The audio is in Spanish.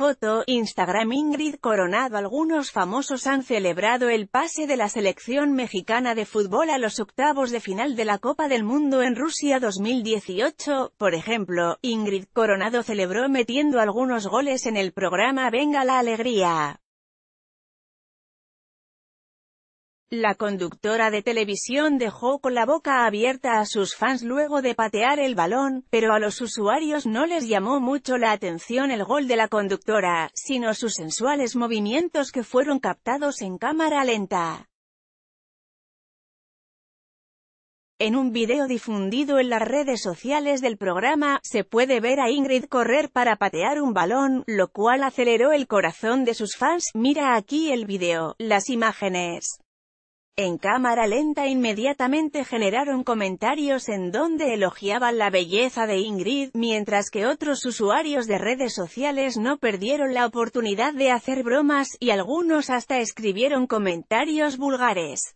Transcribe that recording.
Foto, Instagram Ingrid Coronado Algunos famosos han celebrado el pase de la selección mexicana de fútbol a los octavos de final de la Copa del Mundo en Rusia 2018, por ejemplo, Ingrid Coronado celebró metiendo algunos goles en el programa Venga la Alegría. La conductora de televisión dejó con la boca abierta a sus fans luego de patear el balón, pero a los usuarios no les llamó mucho la atención el gol de la conductora, sino sus sensuales movimientos que fueron captados en cámara lenta. En un video difundido en las redes sociales del programa, se puede ver a Ingrid correr para patear un balón, lo cual aceleró el corazón de sus fans. Mira aquí el video, las imágenes. En cámara lenta inmediatamente generaron comentarios en donde elogiaban la belleza de Ingrid, mientras que otros usuarios de redes sociales no perdieron la oportunidad de hacer bromas, y algunos hasta escribieron comentarios vulgares.